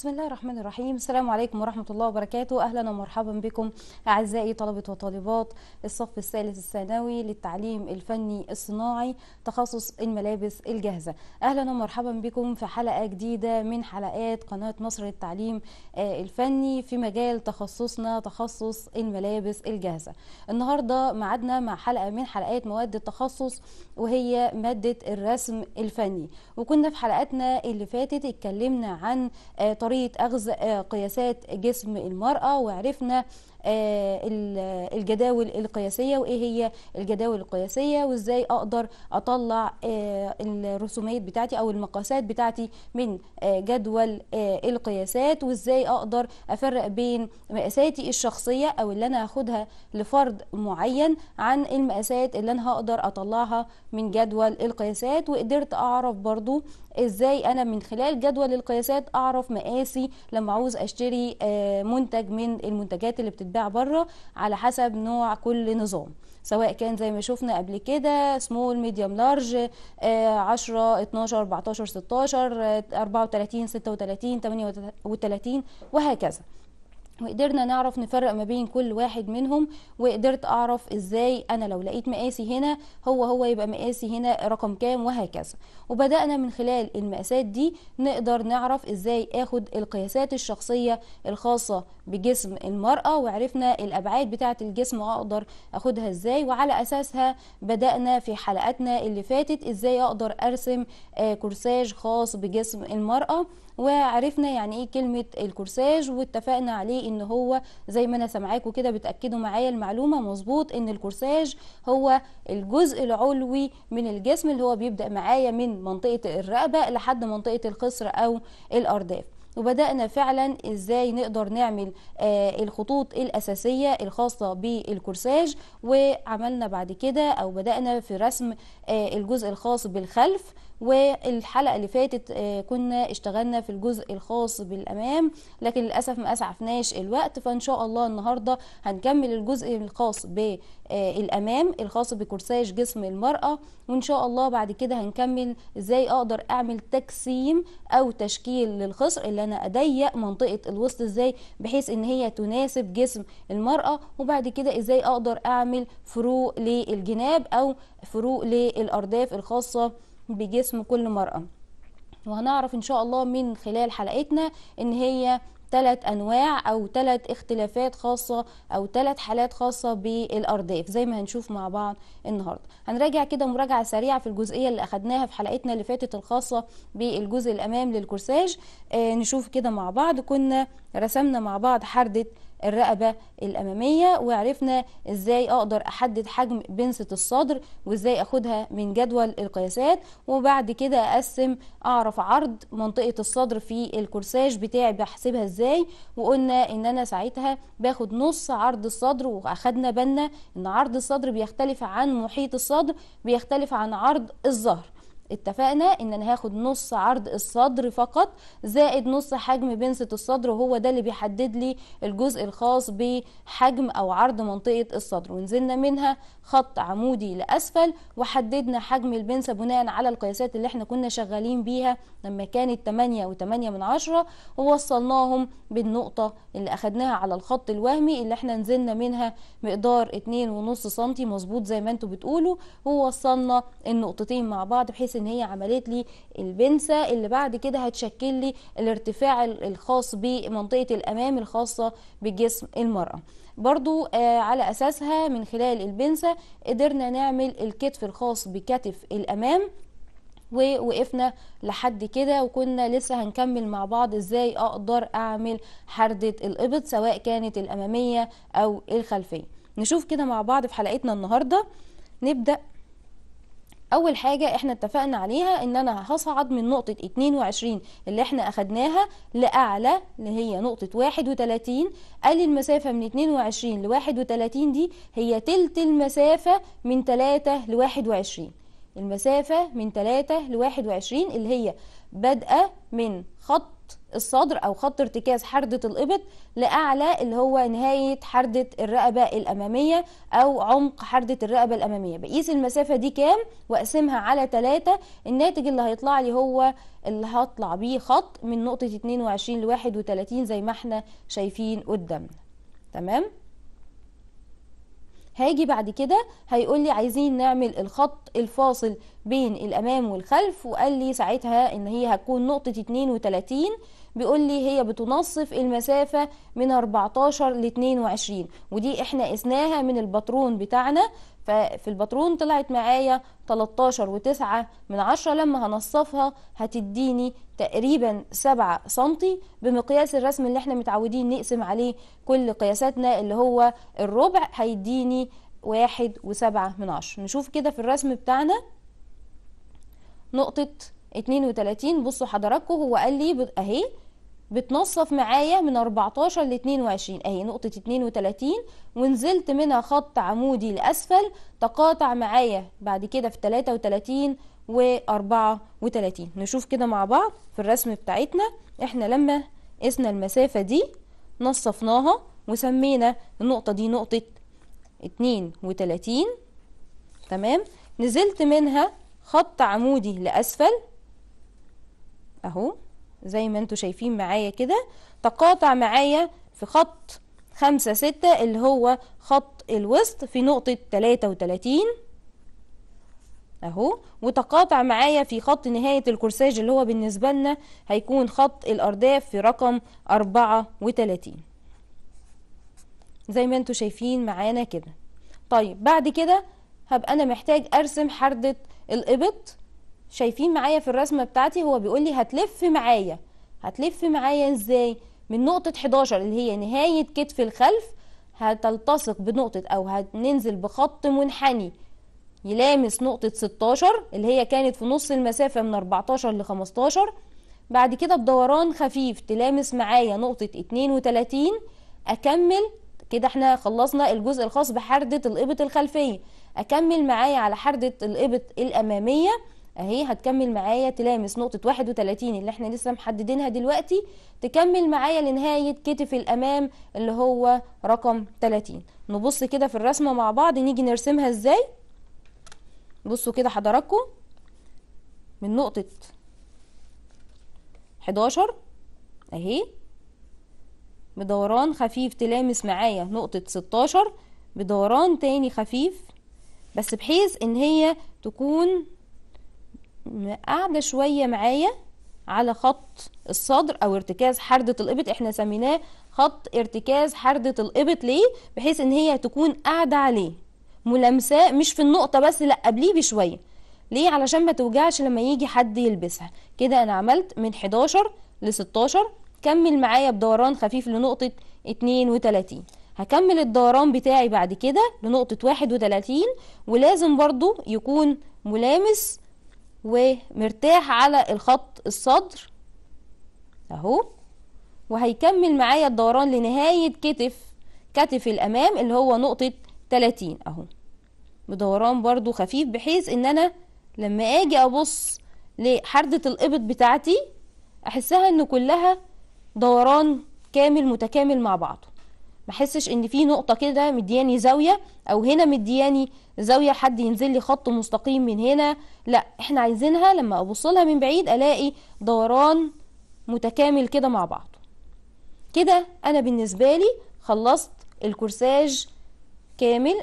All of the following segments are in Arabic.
بسم الله الرحمن الرحيم السلام عليكم ورحمة الله وبركاته أهلا ومرحبا بكم أعزائي طلبة وطالبات الصف الثالث الثانوي للتعليم الفني الصناعي تخصص الملابس الجاهزة أهلا ومرحبا بكم في حلقة جديدة من حلقات قناة مصر للتعليم آه، الفني في مجال تخصصنا تخصص الملابس الجاهزة النهاردة معدنا مع حلقة من حلقات مواد التخصص وهي مادة الرسم الفني وكنا في حلقاتنا اللي فاتت اتكلمنا عن آه، نظريه أخذ قياسات جسم المرأة وعرفنا آه، الجداول القياسية وإيه هي الجداول القياسية وإزاي أقدر أطلع آه، الرسومات بتاعتي أو المقاسات بتاعتي من آه، جدول القياسات وإزاي أقدر أفرق بين مقاساتي الشخصية أو اللي أنا هاخدها لفرد معين عن المقاسات اللي أنا هقدر أطلعها من جدول القياسات وقدرت أعرف برضو ازاي انا من خلال جدول القياسات اعرف مقاسي لما عاوز اشتري منتج من المنتجات اللي بتدي بتتباع بره على حسب نوع كل نظام سواء كان زي ما شفنا قبل كده سمول ميديوم لارج 10 12 14 16 34 36 38 وهكذا وقدرنا نعرف نفرق ما بين كل واحد منهم وقدرت اعرف ازاي انا لو لقيت مقاسي هنا هو هو يبقى مقاسي هنا رقم كام وهكذا وبدانا من خلال المقاسات دي نقدر نعرف ازاي اخد القياسات الشخصيه الخاصه بجسم المراه وعرفنا الابعاد بتاعه الجسم واقدر اخدها ازاي وعلى اساسها بدانا في حلقاتنا اللي فاتت ازاي اقدر ارسم آه، كورساج خاص بجسم المراه وعرفنا يعني ايه كلمه الكورساج واتفقنا عليه ان هو زي ما انا سامعاكوا كده بتاكدوا معايا المعلومه مظبوط ان الكورساج هو الجزء العلوي من الجسم اللي هو بيبدا معايا من منطقه الرقبه لحد منطقه الخصر او الارداف وبدأنا فعلا ازاي نقدر نعمل آه الخطوط الأساسية الخاصة بالكورساج وعملنا بعد كده أو بدأنا في رسم آه الجزء الخاص بالخلف والحلقه اللي فاتت آه، كنا اشتغلنا في الجزء الخاص بالامام لكن للاسف ما اسعفناش الوقت فان شاء الله النهارده هنكمل الجزء الخاص بالامام آه، الخاص بكورساج جسم المراه وان شاء الله بعد كده هنكمل ازاي اقدر اعمل تقسيم او تشكيل للخصر اللي انا اضيق منطقه الوسط ازاي بحيث ان هي تناسب جسم المراه وبعد كده ازاي اقدر اعمل فروق للجناب او فروق للارداف الخاصه بجسم كل مرأة وهنعرف ان شاء الله من خلال حلقتنا ان هي ثلاث انواع او ثلاث اختلافات خاصه او ثلاث حالات خاصه بالارداف زي ما هنشوف مع بعض النهارده هنراجع كده مراجعه سريعه في الجزئيه اللي اخدناها في حلقتنا اللي فاتت الخاصه بالجزء الامام للكورساج آه نشوف كده مع بعض كنا رسمنا مع بعض حرده الرقبة الأمامية وعرفنا إزاي أقدر أحدد حجم بنسة الصدر وإزاي أخدها من جدول القياسات وبعد كده أقسم أعرف عرض منطقة الصدر في الكورساج بتاعي بحسبها إزاي وقلنا إن أنا ساعتها باخد نص عرض الصدر وأخدنا بالنا إن عرض الصدر بيختلف عن محيط الصدر بيختلف عن عرض الظهر اتفقنا ان انا هاخد نص عرض الصدر فقط زائد نص حجم بنسة الصدر وهو ده اللي بيحدد لي الجزء الخاص بحجم او عرض منطقة الصدر ونزلنا منها خط عمودي لاسفل وحددنا حجم البنسة بناء على القياسات اللي احنا كنا شغالين بيها لما كانت 8 و 8 من عشرة ووصلناهم بالنقطة اللي اخدناها على الخط الوهمي اللي احنا نزلنا منها مقدار 2.5 سم مظبوط زي ما انتوا بتقولوا ووصلنا النقطتين مع بعض بحيث ان هي عملت لي البنسه اللي بعد كده هتشكل لي الارتفاع الخاص بمنطقه الامام الخاصه بجسم المراه برضو آه على اساسها من خلال البنسه قدرنا نعمل الكتف الخاص بكتف الامام ووقفنا لحد كده وكنا لسه هنكمل مع بعض ازاي اقدر اعمل حردة القبط سواء كانت الامامية او الخلفية نشوف كده مع بعض في حلقتنا النهاردة نبدأ اول حاجه احنا اتفقنا عليها ان انا هصعد من نقطه 22 اللي احنا اخدناها لاعلى اللي هي نقطه 31 قال المسافه من 22 ل 31 دي هي تلت المسافه من 3 ل 21 المسافه من 3 ل 21 اللي هي بادئه من خط الصدر او خط ارتكاز حردة الإبط لأعلى اللي هو نهاية حردة الرقبة الأمامية أو عمق حردة الرقبة الأمامية بقيس المسافة دي كام وأقسمها على 3 الناتج اللي هيطلع لي هو اللي هطلع بيه خط من نقطة 22 ل 31 زي ما احنا شايفين قدامنا تمام؟ هاجي بعد كده هيقول لي عايزين نعمل الخط الفاصل بين الامام والخلف وقال لي ساعتها ان هي هتكون نقطه 32 بيقول لي هي بتنصف المسافة من 14 ل 22 ودي احنا قسناها من الباترون بتاعنا ففي الباترون طلعت معايا 13 و9 من 10 لما هنصفها هتديني تقريبا 7 سنتي بمقياس الرسم اللي احنا متعودين نقسم عليه كل قياساتنا اللي هو الربع هيديني 1 و 7 من 10 نشوف كده في الرسم بتاعنا نقطة 32 بصوا حضراتكم هو قال لي اهي بتنصف معايا من 14 ل 22 اهي نقطة 32 ونزلت منها خط عمودي لأسفل تقاطع معايا بعد كده في 33 و 34 نشوف كده مع بعض في الرسم بتاعتنا احنا لما قسنا المسافة دي نصفناها وسمينا النقطة دي نقطة 32 تمام نزلت منها خط عمودي لأسفل اهو زي ما انتوا شايفين معايا كده تقاطع معايا في خط خمسة ستة اللي هو خط الوسط في نقطة تلاتة وتلاتين اهو وتقاطع معايا في خط نهاية الكورساج اللي هو بالنسبة لنا هيكون خط الارداف في رقم اربعة وتلاتين زي ما انتوا شايفين معانا كده طيب بعد كده هبقى انا محتاج ارسم حردة الابط شايفين معايا في الرسمه بتاعتي هو بيقول لي هتلف معايا هتلف معايا ازاي من نقطه 11 اللي هي نهايه كتف الخلف هتلتصق بنقطه او هتنزل بخط منحني يلامس نقطه 16 اللي هي كانت في نص المسافه من 14 ل 15 بعد كده بدوران خفيف تلامس معايا نقطه 32 اكمل كده احنا خلصنا الجزء الخاص بحردة الإبط الخلفية أكمل معايا على حردة الإبط الأمامية اهي هتكمل معايا تلامس نقطة 31 اللي احنا لسه محددينها دلوقتي تكمل معايا لنهاية كتف الامام اللي هو رقم 30 نبص كده في الرسمة مع بعض نيجي نرسمها ازاي بصوا كده حضراتكم من نقطة 11 اهي بدوران خفيف تلامس معايا نقطة 16 بدوران تاني خفيف بس بحيث ان هي تكون قاعدة شوية معايا على خط الصدر او ارتكاز حردة الإبط احنا سميناه خط ارتكاز حردة الإبط ليه بحيث ان هي تكون قاعدة عليه ملامساه مش في النقطة بس لا قبليه بشوية ليه علشان ما توجعش لما يجي حد يلبسها كده انا عملت من 11 ل 16 كمل معايا بدوران خفيف لنقطة 32 هكمل الدوران بتاعي بعد كده لنقطة 31 ولازم برضو يكون ملامس ومرتاح على الخط الصدر اهو وهيكمل معايا الدوران لنهاية كتف كتف الامام اللي هو نقطة 30 اهو بدوران برضو خفيف بحيث ان انا لما اجي ابص لحردة الابط بتاعتي احسها ان كلها دوران كامل متكامل مع بعضه بحسش ان في نقطه كده مدياني زاويه او هنا مدياني زاويه حد ينزل لي خط مستقيم من هنا لا احنا عايزينها لما ابص لها من بعيد الاقي دوران متكامل كده مع بعضه كده انا بالنسبه لي خلصت الكورساج كامل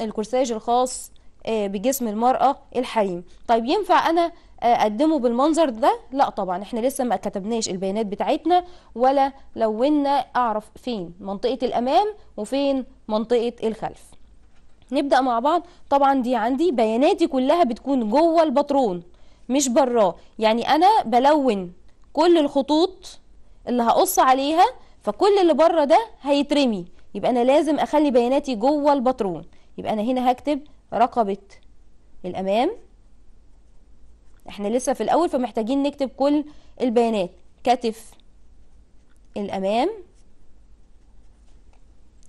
الكورساج الخاص آه، بجسم المرأة الحريم طيب ينفع أنا آه، اقدمه بالمنظر ده لا طبعا احنا لسه ما كتبناش البيانات بتاعتنا ولا لونا اعرف فين منطقه الامام وفين منطقه الخلف نبدا مع بعض طبعا دي عندي بياناتي كلها بتكون جوه الباترون مش براه يعني انا بلون كل الخطوط اللي هقص عليها فكل اللي بره ده هيترمي يبقى انا لازم اخلي بياناتي جوه الباترون يبقى انا هنا هكتب رقبة الأمام احنا لسه في الأول فمحتاجين نكتب كل البيانات كتف الأمام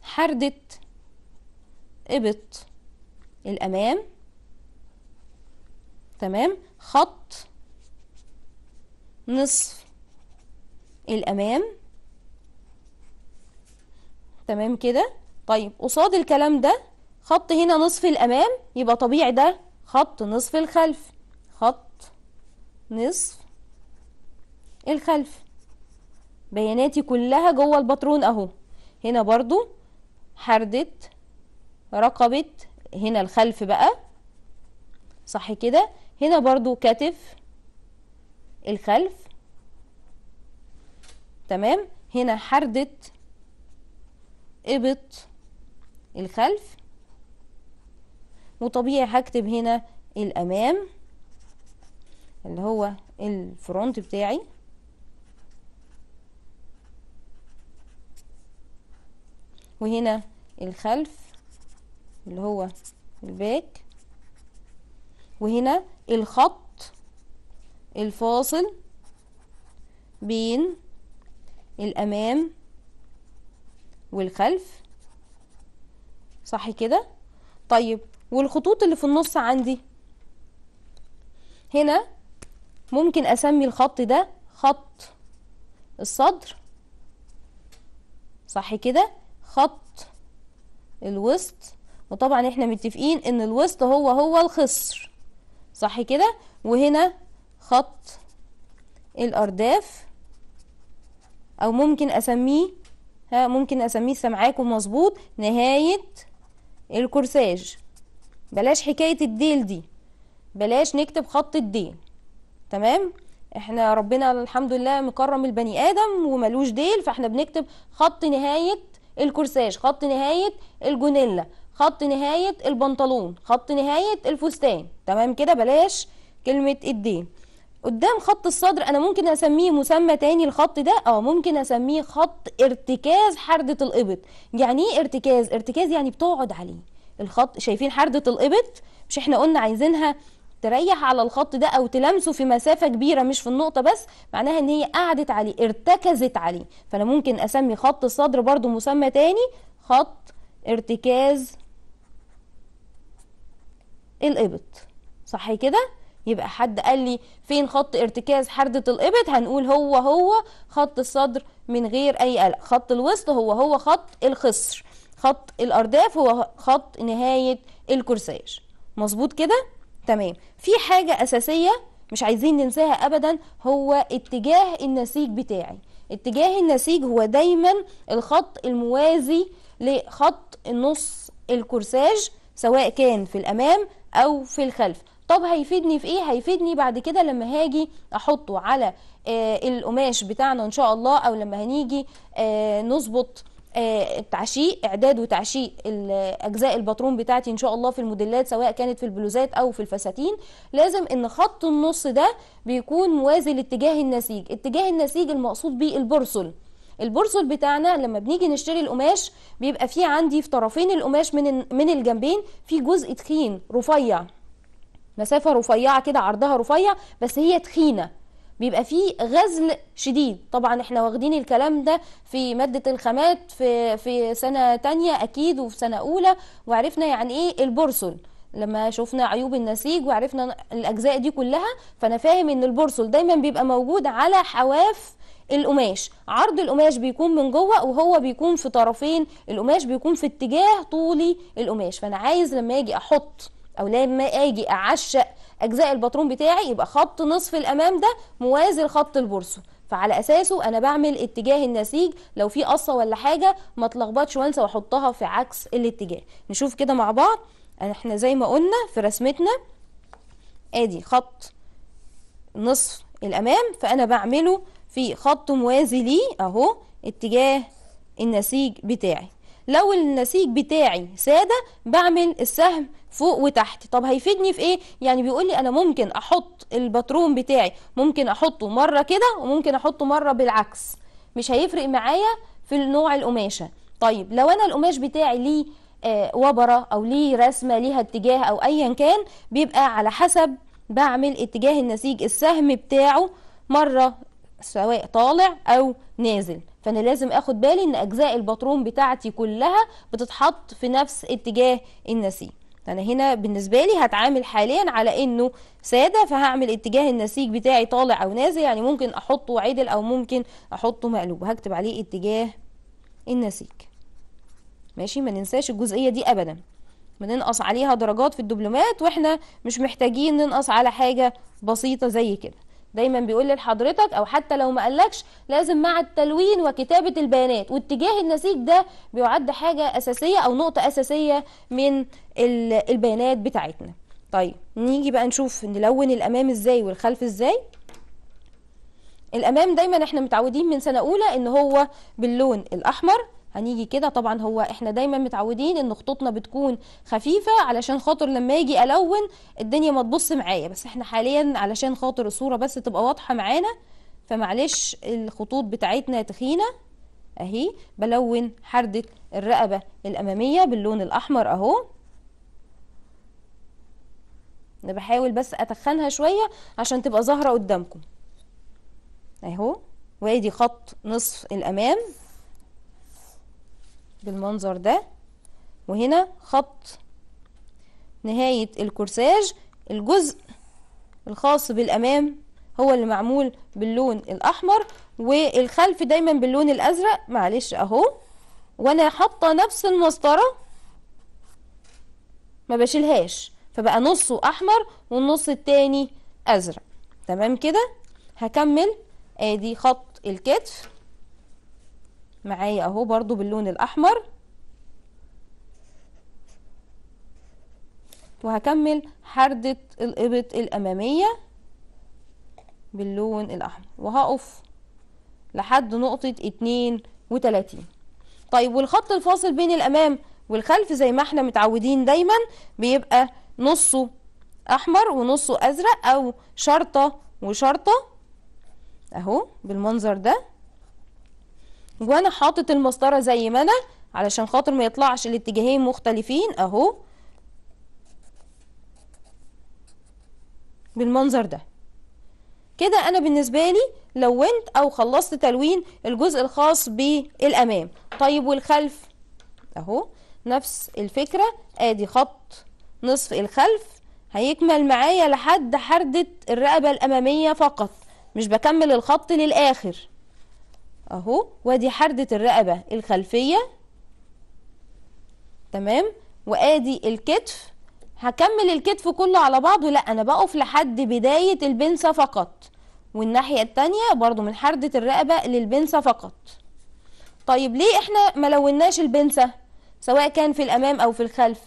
حردة إبط الأمام تمام خط نصف الأمام تمام كده طيب قصاد الكلام ده خط هنا نصف الامام يبقى طبيعي ده خط نصف الخلف خط نصف الخلف بياناتي كلها جوه الباترون اهو هنا برضو حردة رقبة هنا الخلف بقى صح كده هنا برضو كتف الخلف تمام هنا حردة ابط الخلف وطبيعي هكتب هنا الامام اللي هو الفرونت بتاعي وهنا الخلف اللي هو الباك وهنا الخط الفاصل بين الامام والخلف صح كده طيب والخطوط اللي في النص عندي هنا ممكن اسمي الخط ده خط الصدر صح كده خط الوسط وطبعا احنا متفقين ان الوسط هو هو الخصر صح كده وهنا خط الارداف او ممكن اسميه ها ممكن اسميه سمعاكم مظبوط نهايه الكورساج بلاش حكاية الديل دي بلاش نكتب خط الديل تمام احنا ربنا الحمد لله مكرم البني ادم وملوش ديل فاحنا بنكتب خط نهاية الكورساج خط نهاية الجونيلا خط نهاية البنطلون خط نهاية الفستان تمام كده بلاش كلمة الديل قدام خط الصدر انا ممكن اسميه مسمى تاني الخط ده اه ممكن اسميه خط ارتكاز حردة الابط يعني ايه ارتكاز ارتكاز يعني بتقعد عليه الخط شايفين حردة الإبط مش احنا قلنا عايزينها تريح على الخط ده او تلامسه في مسافه كبيره مش في النقطه بس معناها ان هي قعدت عليه ارتكزت عليه فانا ممكن اسمي خط الصدر برضو مسمى تاني خط ارتكاز الابط صح كده يبقى حد قال لي فين خط ارتكاز حردة الإبط هنقول هو هو خط الصدر من غير أي قلق خط الوسط هو هو خط الخصر خط الارداف هو خط نهايه الكورساج مظبوط كده تمام في حاجه اساسيه مش عايزين ننساها ابدا هو اتجاه النسيج بتاعي اتجاه النسيج هو دايما الخط الموازي لخط النص الكورساج سواء كان في الامام او في الخلف طب هيفيدني في ايه هيفيدني بعد كده لما هاجي احطه على آه القماش بتاعنا ان شاء الله او لما هنيجي آه نظبط آه، تعشيق اعداد وتعشيق اجزاء الباترون بتاعتي ان شاء الله في الموديلات سواء كانت في البلوزات او في الفساتين لازم ان خط النص ده بيكون موازي لاتجاه النسيج اتجاه النسيج المقصود بيه البرسل البرسل بتاعنا لما بنيجي نشتري القماش بيبقى فيه عندي في طرفين القماش من من الجنبين في جزء تخين رفيع مسافة رفيعة كده عرضها رفيع بس هي تخينة بيبقى فيه غزل شديد طبعا احنا واخدين الكلام ده في مادة الخامات في, في سنة تانية اكيد وفي سنة اولى وعرفنا يعني ايه البرسل لما شفنا عيوب النسيج وعرفنا الاجزاء دي كلها فانا فاهم ان البرسل دايما بيبقى موجود على حواف القماش عرض القماش بيكون من جوه وهو بيكون في طرفين القماش بيكون في اتجاه طولي القماش فانا عايز لما اجي احط او لما اجي اعشق اجزاء الباترون بتاعي يبقى خط نصف الامام ده موازي لخط البورصه فعلى اساسه انا بعمل اتجاه النسيج لو في قصه ولا حاجه ما اتلخبطش وانسى واحطها في عكس الاتجاه نشوف كده مع بعض احنا زي ما قلنا في رسمتنا ادي خط نصف الامام فانا بعمله في خط موازي ليه اهو اتجاه النسيج بتاعي لو النسيج بتاعي سادة بعمل السهم فوق وتحت طب هيفيدني في ايه يعني بيقول لي انا ممكن احط الباترون بتاعي ممكن احطه مرة كده وممكن احطه مرة بالعكس مش هيفرق معايا في نوع القماشة طيب لو انا القماش بتاعي ليه آه وبرة او ليه رسمة ليها اتجاه او ايا كان بيبقى على حسب بعمل اتجاه النسيج السهم بتاعه مرة سواء طالع او نازل فانا لازم اخد بالي ان اجزاء الباترون بتاعتي كلها بتتحط في نفس اتجاه النسيج فانا هنا بالنسبه لي هتعامل حاليا على انه ساده فهعمل اتجاه النسيج بتاعي طالع او نازل يعني ممكن احطه عدل او ممكن احطه مقلوب هكتب عليه اتجاه النسيج ماشي ما ننساش الجزئيه دي ابدا بننقص عليها درجات في الدبلومات واحنا مش محتاجين ننقص على حاجه بسيطه زي كده دايما بيقول لحضرتك او حتى لو ما قالكش لازم مع التلوين وكتابه البيانات واتجاه النسيج ده بيعد حاجه اساسيه او نقطه اساسيه من البيانات بتاعتنا طيب نيجي بقى نشوف نلون الامام ازاي والخلف ازاي الامام دايما احنا متعودين من سنه اولى ان هو باللون الاحمر هنيجي كده طبعا هو احنا دايما متعودين ان خطوطنا بتكون خفيفه علشان خاطر لما اجي الون الدنيا ما تبص معايا بس احنا حاليا علشان خاطر الصوره بس تبقى واضحه معانا فمعلش الخطوط بتاعتنا تخينه اهي بلون حردة الرقبة الامامية باللون الاحمر اهو انا بحاول بس اتخنها شوية عشان تبقى ظاهرة قدامكم اهو وادي خط نصف الامام بالمنظر ده وهنا خط نهاية الكورساج الجزء الخاص بالأمام هو اللي معمول باللون الأحمر والخلف دايما باللون الأزرق معلش أهو وأنا حاطة نفس المسطرة ما بشيلهاش فبقى نصه أحمر والنص التاني أزرق تمام كده هكمل ادي آه، خط الكتف معايا اهو برضو باللون الاحمر وهكمل حردة الإبط الأمامية باللون الأحمر وهقف لحد نقطة اتنين وتلاتين طيب والخط الفاصل بين الأمام والخلف زي ما احنا متعودين دايما بيبقى نصه أحمر ونصه أزرق أو شرطة وشرطة أهو بالمنظر ده وانا حاطط المسطره زي ما انا علشان خاطر ما يطلعش الاتجاهين مختلفين اهو بالمنظر ده كده انا بالنسبه لي لونت او خلصت تلوين الجزء الخاص بالامام طيب والخلف اهو نفس الفكره ادي خط نصف الخلف هيكمل معايا لحد حردة الرقبة الأمامية فقط مش بكمل الخط للآخر اهو وادي حردة الرقبة الخلفية تمام وادي الكتف هكمل الكتف كله على بعضه لا انا بقف لحد بداية البنسة فقط والناحية التانية برضو من حردة الرقبة للبنسة فقط طيب ليه احنا ملوناش البنسة سواء كان في الامام او في الخلف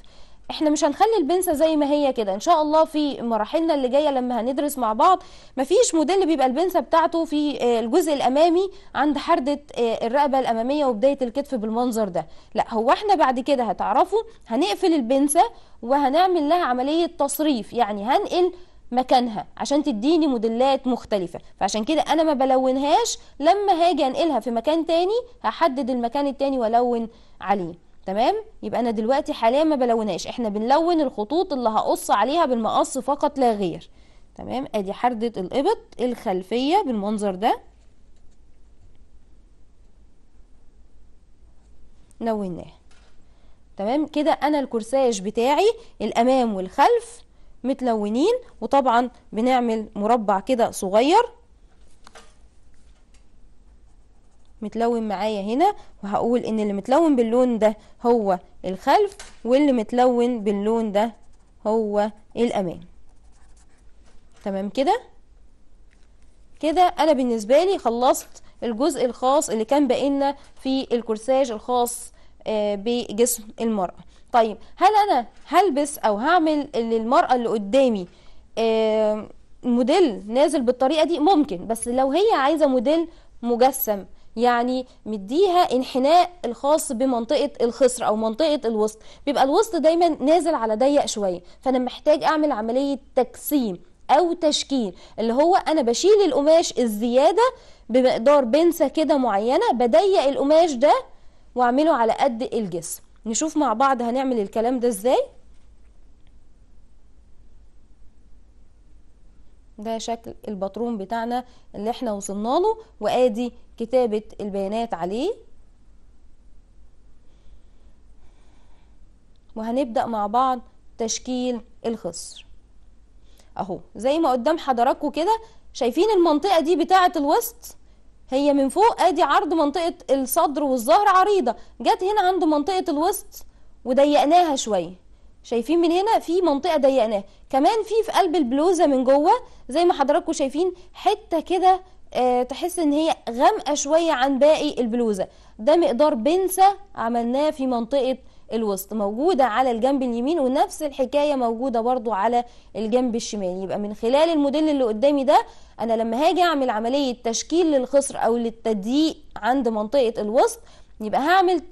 احنا مش هنخلي البنسة زي ما هي كده ان شاء الله في مراحلنا اللي جاية لما هندرس مع بعض مفيش موديل بيبقى البنسة بتاعته في آه، الجزء الامامي عند حردة آه، الرقبة الامامية وبداية الكتف بالمنظر ده لا هو احنا بعد كده هتعرفوا هنقفل البنسة وهنعمل لها عملية تصريف يعني هنقل مكانها عشان تديني موديلات مختلفة فعشان كده أنا ما بلونهاش لما هاجي أنقلها في مكان تاني هحدد المكان التاني وألون عليه تمام يبقى انا دلوقتي حاليا ما بلوناش احنا بنلون الخطوط اللي هقص عليها بالمقص فقط لا غير تمام ادي حردة الابط الخلفية بالمنظر ده لوناه تمام كده انا الكورساج بتاعي الامام والخلف متلونين وطبعا بنعمل مربع كده صغير متلون معايا هنا وهقول ان اللي متلون باللون ده هو الخلف واللي متلون باللون ده هو الامام تمام كده كده انا بالنسبه لي خلصت الجزء الخاص اللي كان بقينا في الكورساج الخاص آه، بجسم المرأة طيب هل انا هلبس او هعمل للمرأة اللي قدامي آه، موديل نازل بالطريقة دي ممكن بس لو هي عايزة موديل مجسم يعني مديها انحناء الخاص بمنطقة الخصر أو منطقة الوسط بيبقى الوسط دايما نازل على ضيق شوية فأنا محتاج أعمل عملية تقسيم أو تشكيل اللي هو أنا بشيل القماش الزيادة بمقدار بنسة كده معينة بضيق القماش ده وأعمله على قد الجسم نشوف مع بعض هنعمل الكلام ده إزاي ده شكل الباترون بتاعنا اللي احنا وصلنا له وادي كتابة البيانات عليه وهنبدأ مع بعض تشكيل الخصر اهو زي ما قدام حضراتكم كده شايفين المنطقة دي بتاعة الوسط هي من فوق ادي عرض منطقة الصدر والظهر عريضة جت هنا عند منطقة الوسط وضيقناها شوية شايفين من هنا في منطقة ضيقناها كمان في في قلب البلوزه من جوه زي ما حضراتكم شايفين حته كده آه، تحس ان هي غامقه شويه عن باقي البلوزه ده مقدار بنسه عملناه في منطقه الوسط موجودة على الجنب اليمين ونفس الحكاية موجودة برضو على الجنب الشمال يبقى من خلال الموديل اللي قدامي ده أنا لما هاجي أعمل عملية تشكيل للخصر أو للتضييق عند منطقة الوسط يبقى هعمل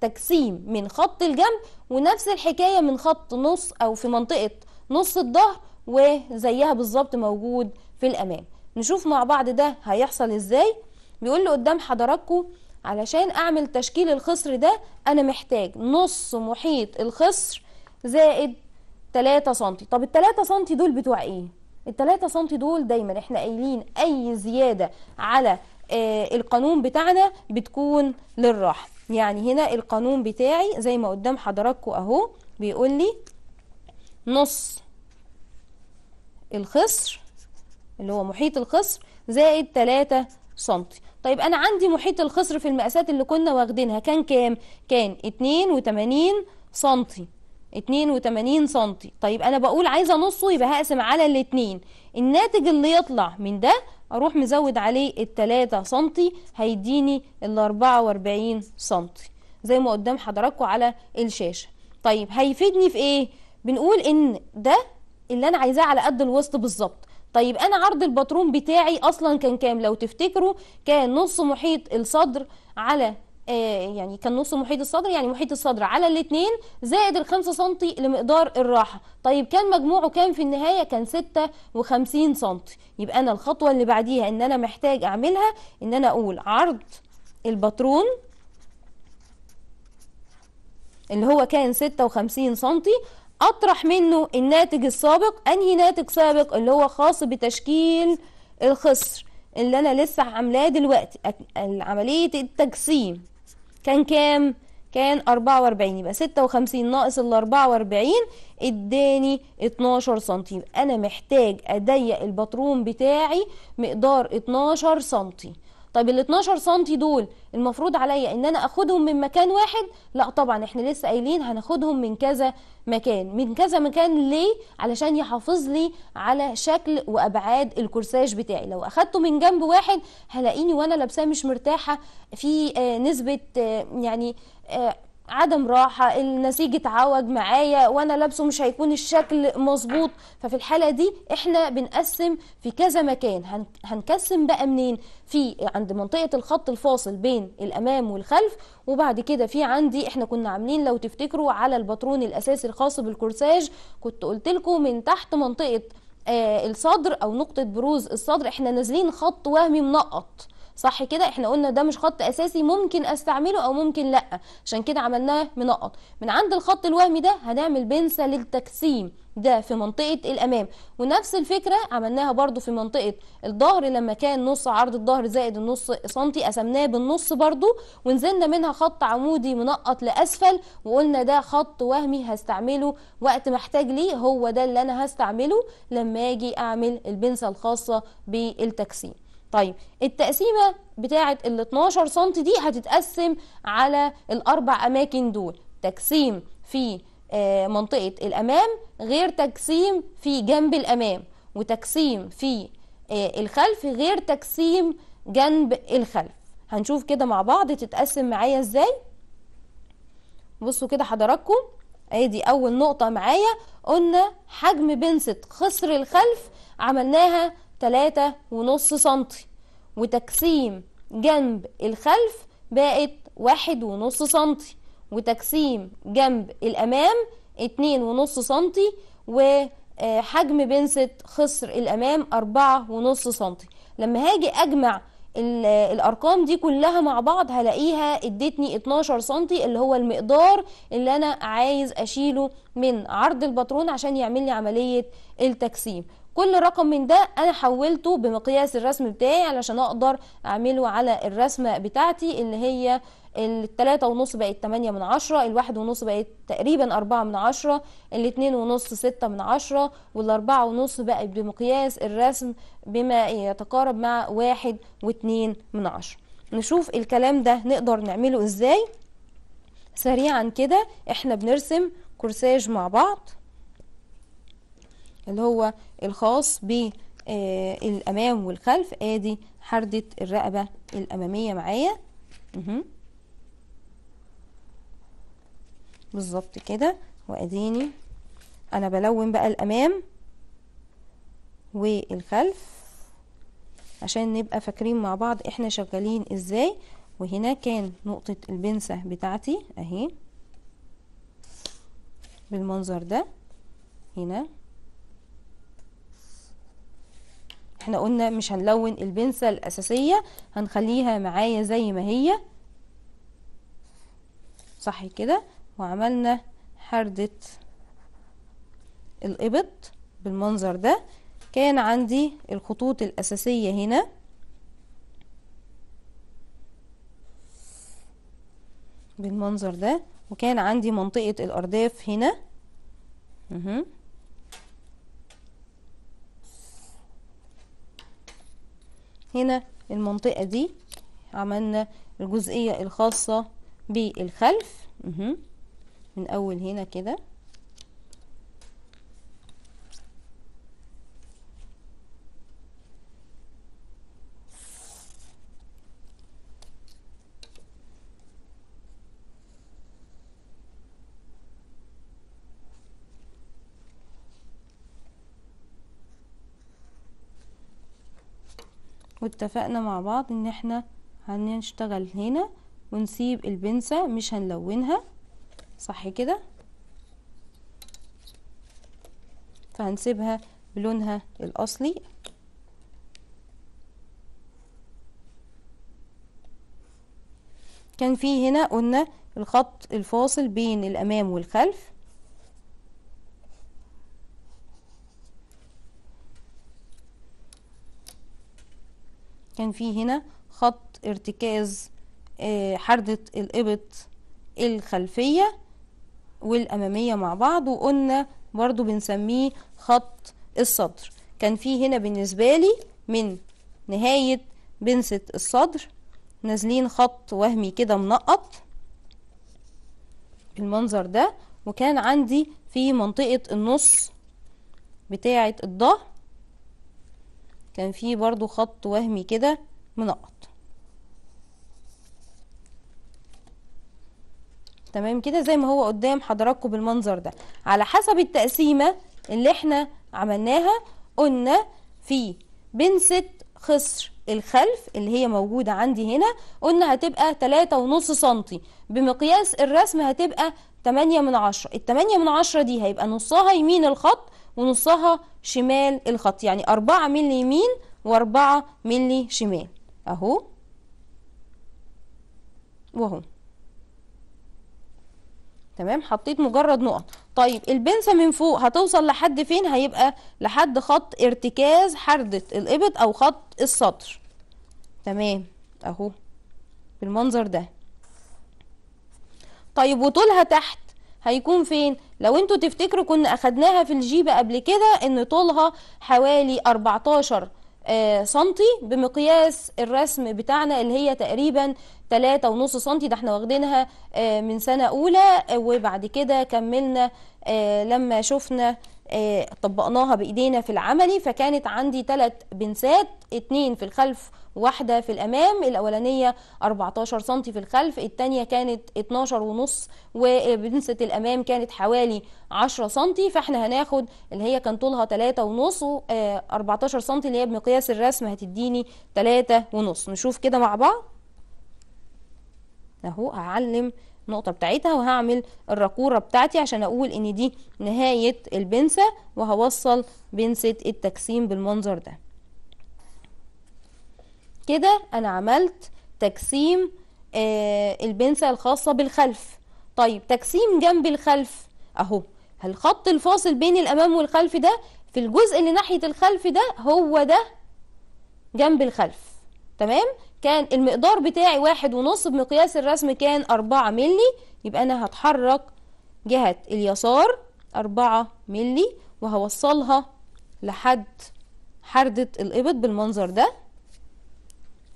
تقسيم من خط الجنب ونفس الحكاية من خط نص أو في منطقة نص الظهر وزيها بالظبط موجود في الامام نشوف مع بعض ده هيحصل ازاي بيقول لي قدام حضراتكم علشان اعمل تشكيل الخصر ده انا محتاج نص محيط الخصر زائد 3 سم طب ال 3 سم دول بتوع ايه ال 3 سم دول دايما احنا قايلين اي زياده على آه القانون بتاعنا بتكون للراحه يعني هنا القانون بتاعي زي ما قدام حضراتكم اهو بيقول لي نص الخصر اللي هو محيط الخصر زائد 3 سم طيب انا عندي محيط الخصر في المقاسات اللي كنا واخدينها كان كام كان 82 سم 82 سم طيب انا بقول عايزه نصه يبقى هقسم على الاتنين الناتج اللي يطلع من ده اروح مزود عليه التلاتة سم هيديني ال 44 سم زي ما قدام حضراتكم على الشاشة طيب هيفيدني في ايه بنقول ان ده اللي انا عايزاه على قد الوسط بالظبط طيب انا عرض الباترون بتاعي اصلا كان كام لو تفتكروا كان نص محيط الصدر على آه يعني كان نص محيط الصدر يعني محيط الصدر على الاثنين زائد ال 5 سنتي لمقدار الراحة طيب كان مجموعه كام في النهاية كان ستة وخمسين سنتي يبقى أنا الخطوة اللي بعديها إن أنا محتاج أعملها إن أنا أقول عرض الباترون اللي هو كان ستة وخمسين سنتي أطرح منه الناتج السابق أنهي ناتج سابق اللي هو خاص بتشكيل الخصر اللي أنا لسه عاملاه دلوقتي عملية التجسيم كان كام؟ كان 44 يبقى 56 ناقص ال 44 اداني 12 سنتيم انا محتاج اضيق الباترون بتاعي مقدار 12 سنتيم طيب ال 12 سم دول المفروض عليا ان انا اخدهم من مكان واحد لا طبعا احنا لسه قايلين هناخدهم من كذا مكان من كذا مكان ليه علشان يحافظ لي على شكل وابعاد الكورساج بتاعي لو اخدته من جنب واحد هلاقيني وانا لابساه مش مرتاحه في آه، نسبه آه، يعني آه، عدم راحة النسيج اتعوج معايا وانا لابسه مش هيكون الشكل مظبوط ففي الحالة دي احنا بنقسم في كذا مكان هنقسم بقى منين في عند منطقة الخط الفاصل بين الامام والخلف وبعد كده في عندي احنا كنا عاملين لو تفتكروا على الباترون الاساسي الخاص بالكورساج كنت قلت لكم من تحت منطقة آه الصدر او نقطة بروز الصدر احنا نازلين خط وهمي منقط صح كده احنا قلنا ده مش خط اساسي ممكن استعمله او ممكن لا عشان كده عملناه منقط من عند الخط الوهمي ده هنعمل بنسة للتجسيم ده في منطقة الامام ونفس الفكرة عملناها برضو في منطقة الظهر لما كان نص عرض الظهر زائد النص سنتي قسمناه بالنص برضو ونزلنا منها خط عمودي منقط لاسفل وقلنا ده خط وهمي هستعمله وقت محتاج ليه هو ده اللي انا هستعمله لما اجي اعمل البنسة الخاصة بالتجسيم طيب التقسيمه بتاعه ال 12 سم دي هتتقسم على الاربع اماكن دول تقسيم في آه، منطقه الامام غير تقسيم في جنب الامام وتقسيم في آه، الخلف غير تقسيم جنب الخلف هنشوف كده مع بعض تتقسم معايا ازاي بصوا كده حضراتكم ادي اول نقطة معايا قلنا حجم بنسة خصر الخلف عملناها تلاتة ونص سنتي وتقسيم جنب الخلف بقت واحد ونص سنتي وتقسيم جنب الأمام اتنين ونص سنتي وحجم بنسة خصر الأمام أربعة ونص سنتي لما هاجي أجمع الارقام دي كلها مع بعض هلاقيها ادتني 12 سنتي اللي هو المقدار اللي انا عايز اشيله من عرض البطرون عشان يعمل لي عمليه التقسيم كل رقم من ده انا حولته بمقياس الرسم بتاعي علشان اقدر اعمله على الرسمه بتاعتي اللي هي التلاتة ونص بقت تمانية من عشرة الواحد ونص بقت تقريبا أربعة من عشرة الاتنين ونص ستة من عشرة وال ونص بقت بمقياس الرسم بما يتقارب مع واحد واتنين من عشرة نشوف الكلام ده نقدر نعمله ازاي سريعا كده احنا بنرسم كورساج مع بعض اللي هو الخاص بالامام آه، والخلف ادي حردة الرقبة الامامية معايا بالظبط كده واديني انا بلون بقى الامام والخلف عشان نبقى فاكرين مع بعض احنا شغالين ازاي وهنا كان نقطة البنسة بتاعتي اهي بالمنظر ده هنا احنا قلنا مش هنلون البنسة الأساسية هنخليها معايا زي ما هي صح كده وعملنا حردة الإبط بالمنظر ده كان عندي الخطوط الأساسية هنا بالمنظر ده وكان عندي منطقة الأرداف هنا مهم. هنا المنطقة دي عملنا الجزئية الخاصة بالخلف من اول هنا كده واتفقنا مع بعض ان احنا هنشتغل هنا ونسيب البنسة مش هنلونها صح كده فهنسيبها بلونها الاصلي كان في هنا قلنا الخط الفاصل بين الامام والخلف كان في هنا خط ارتكاز آه، حردة الإبط الخلفية والأمامية مع بعض وقلنا برضو بنسميه خط الصدر كان في هنا بالنسبة لي من نهاية بنسة الصدر نازلين خط وهمي كده منقط بالمنظر ده وكان عندي في منطقة النص بتاعة الظهر كان فيه برضو خط وهمي كده منقط تمام كده زي ما هو قدام حضراتكم بالمنظر ده على حسب التقسيمة اللي احنا عملناها قلنا في بنسة خصر الخلف اللي هي موجودة عندي هنا قلنا هتبقى تلاتة ونص سنتي بمقياس الرسم هتبقى تمانية من عشرة التمانية من عشرة دي هيبقى نصها يمين الخط ونصها شمال الخط يعني أربعة ملي يمين وأربعة ملي شمال أهو وأهو تمام حطيت مجرد نقط طيب البنسة من فوق هتوصل لحد فين هيبقى لحد خط ارتكاز حردة الإبط أو خط السطر تمام أهو بالمنظر ده طيب وطولها تحت هيكون فين لو انتوا تفتكروا كنا اخدناها في الجيبه قبل كده ان طولها حوالي 14 آه، سنتي بمقياس الرسم بتاعنا اللي هي تقريبا 3.5 سنتي ده احنا واخدينها آه، من سنة أولى وبعد كده كملنا آه، لما شفنا طبقناها بإيدينا في العملي فكانت عندي 3 بنسات 2 في الخلف واحدة في الأمام الأولانية 14 سم في الخلف الثانية كانت 12 ونص وبنسة الأمام كانت حوالي 10 سم فاحنا هناخد اللي هي كان طولها 3 ونص و 14 آه، سم اللي هي بمقياس الرسم هتديني 3 ونص نشوف كده مع بعض اهو هعلم النقطه بتاعتها وهعمل الراكوره بتاعتي عشان اقول ان دي نهايه البنسه وهوصل بنسه التجسيم بالمنظر ده كده انا عملت تجسيم آه البنسة الخاصة بالخلف طيب تجسيم جنب الخلف اهو الخط الفاصل بين الامام والخلف ده في الجزء اللي ناحية الخلف ده هو ده جنب الخلف تمام كان المقدار بتاعي واحد ونص بمقياس الرسم كان أربعة ملي يبقى أنا هتحرك جهة اليسار أربعة ملي وهوصلها لحد حردة الإبط بالمنظر ده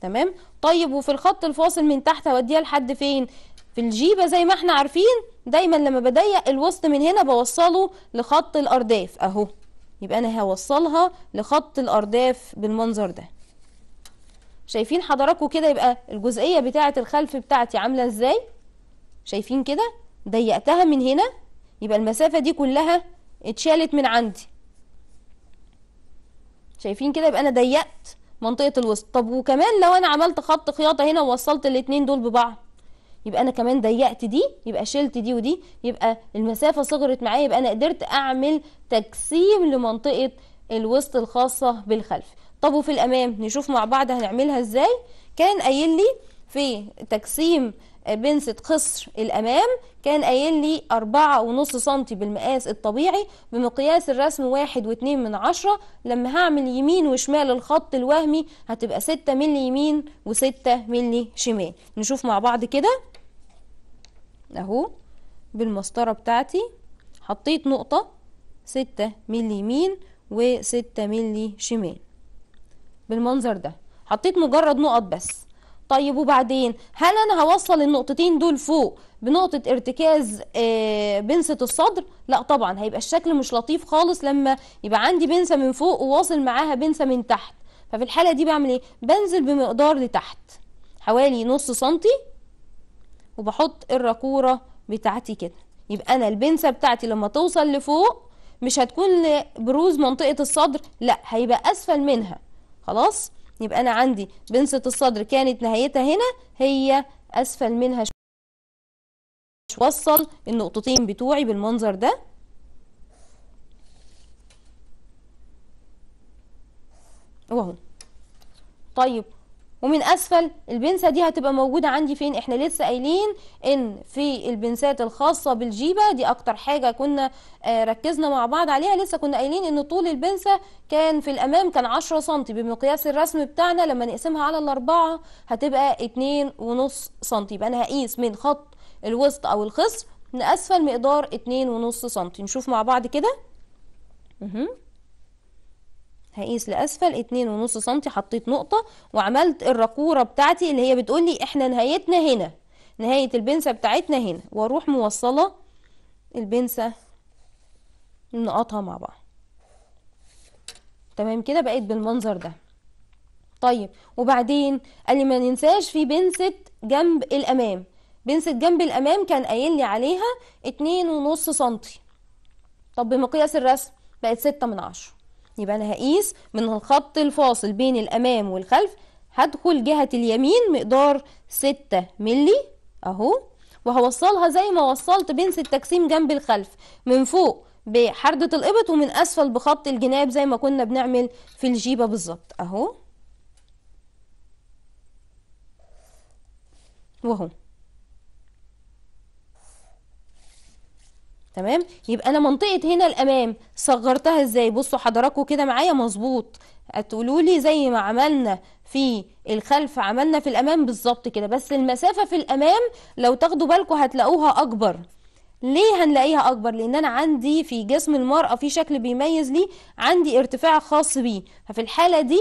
تمام طيب وفي الخط الفاصل من تحت هوديها لحد فين في الجيبه زي ما احنا عارفين دايما لما بضيق الوسط من هنا بوصله لخط الارداف اهو يبقى انا هوصلها لخط الارداف بالمنظر ده شايفين حضراتكم كده يبقى الجزئيه بتاعه الخلف بتاعتي عامله ازاي شايفين كده ضيقتها من هنا يبقى المسافه دي كلها اتشالت من عندي شايفين كده يبقى انا ضيقت منطقه الوسط طب وكمان لو انا عملت خط خياطه هنا ووصلت الاثنين دول ببعض يبقى انا كمان ضيقت دي يبقى شلت دي ودي يبقى المسافه صغرت معايا يبقى انا قدرت اعمل تجسيم لمنطقه الوسط الخاصه بالخلف طب وفي الامام نشوف مع بعض هنعملها ازاي كان قايل لي في تجسيم بنسة قصر الأمام كان قايل لي 4.5 سم بالمقاس الطبيعي بمقياس الرسم واحد واتنين من عشرة لما هعمل يمين وشمال الخط الوهمي هتبقى 6 ملي يمين و6 ملي شمال نشوف مع بعض كده اهو بالمسطرة بتاعتي حطيت نقطة 6 ملي يمين و6 ملي شمال بالمنظر ده حطيت مجرد نقط بس طيب وبعدين هل انا هوصل النقطتين دول فوق بنقطة ارتكاز آه، بنسة الصدر لا طبعا هيبقى الشكل مش لطيف خالص لما يبقى عندي بنسة من فوق وواصل معاها بنسة من تحت ففي الحالة دي بعمل ايه بنزل بمقدار لتحت حوالي نص سنتي وبحط الراكورة بتاعتي كده يبقى انا البنسة بتاعتي لما توصل لفوق مش هتكون لبروز منطقة الصدر لا هيبقى اسفل منها خلاص يبقى أنا عندي بنصة الصدر كانت نهايتها هنا هي أسفل منها مش وصل النقطتين بتوعي بالمنظر ده وهو طيب ومن اسفل البنسة دي هتبقى موجودة عندي فين احنا لسه قايلين ان في البنسات الخاصة بالجيبة دي اكتر حاجة كنا آه، ركزنا مع بعض عليها لسه كنا قايلين ان طول البنسة كان في الامام كان 10 سم بمقياس الرسم بتاعنا لما نقسمها على الاربعة هتبقى اتنين ونص سم يبقى انا هقيس من خط الوسط او الخصر لاسفل مقدار اتنين ونص سم نشوف مع بعض كده هقيس لأسفل اتنين ونص سنتي حطيت نقطة وعملت الراكورة بتاعتي اللي هي بتقولي احنا نهايتنا هنا نهاية البنسة بتاعتنا هنا واروح موصلة البنسة نقطها مع بعض تمام كده بقيت بالمنظر ده طيب وبعدين قال لي ما ننساش في بنسة جنب الأمام بنسة جنب الأمام كان قايل لي عليها اتنين ونص سنتي طب بمقياس الرسم بقت ستة من عشرة يبقى أنا هقيس من الخط الفاصل بين الأمام والخلف هدخل جهة اليمين مقدار ستة ملي أهو وهوصلها زي ما وصلت بنس التجسيم جنب الخلف من فوق بحردة الإبط ومن أسفل بخط الجناب زي ما كنا بنعمل في الجيبة بالظبط أهو وهو تمام يبقى انا منطقه هنا الامام صغرتها ازاي بصوا حضراتكم كده معايا مظبوط هتقولوا لي زي ما عملنا في الخلف عملنا في الامام بالظبط كده بس المسافه في الامام لو تاخدوا بالكم هتلاقوها اكبر ليه هنلاقيها اكبر لان انا عندي في جسم المراه في شكل بيميز لي عندي ارتفاع خاص بيه ففي الحاله دي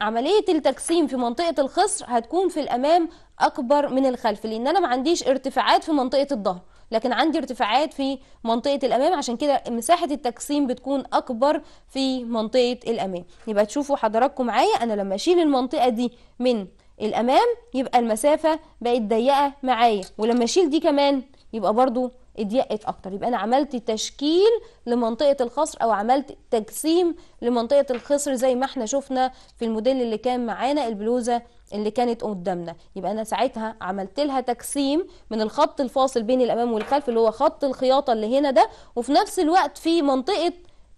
عمليه التجسيم في منطقه الخصر هتكون في الامام اكبر من الخلف لان انا ما عنديش ارتفاعات في منطقه الظهر لكن عندي ارتفاعات في منطقه الامام عشان كده مساحه التجسيم بتكون اكبر في منطقه الامام يبقى تشوفوا حضراتكم معايا انا لما اشيل المنطقه دي من الامام يبقى المسافه بقت ضيقه معايا ولما اشيل دي كمان يبقى برضو اتضيقت اكتر يبقى انا عملت تشكيل لمنطقه الخصر او عملت تجسيم لمنطقه الخصر زي ما احنا شفنا في الموديل اللي كان معانا البلوزه اللي كانت قدامنا يبقى انا ساعتها عملت لها تقسيم من الخط الفاصل بين الامام والخلف اللي هو خط الخياطه اللي هنا ده وفي نفس الوقت في منطقه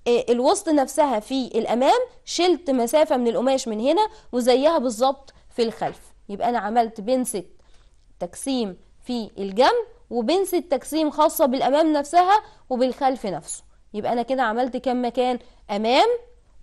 آه، الوسط نفسها في الامام شلت مسافه من القماش من هنا وزيها بالظبط في الخلف يبقى انا عملت بنسه تقسيم في الجنب وبنسه تقسيم خاصه بالامام نفسها وبالخلف نفسه يبقى انا كده عملت كم مكان امام